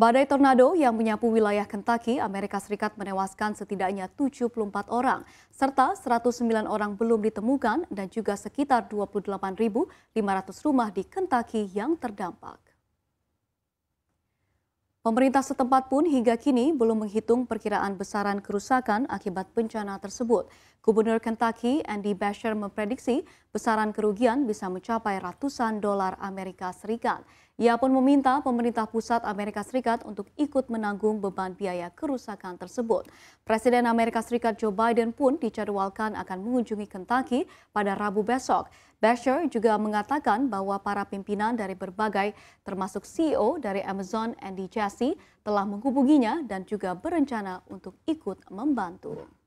Badai tornado yang menyapu wilayah Kentucky, Amerika Serikat menewaskan setidaknya 74 orang, serta 109 orang belum ditemukan dan juga sekitar 28.500 rumah di Kentucky yang terdampak. Pemerintah setempat pun hingga kini belum menghitung perkiraan besaran kerusakan akibat bencana tersebut. Gubernur Kentucky Andy Beshear memprediksi besaran kerugian bisa mencapai ratusan dolar Amerika Serikat. Ia pun meminta pemerintah pusat Amerika Serikat untuk ikut menanggung beban biaya kerusakan tersebut. Presiden Amerika Serikat Joe Biden pun dijadwalkan akan mengunjungi Kentucky pada Rabu besok. Basher juga mengatakan bahwa para pimpinan dari berbagai, termasuk CEO dari Amazon Andy Jassy, telah menghubunginya dan juga berencana untuk ikut membantu.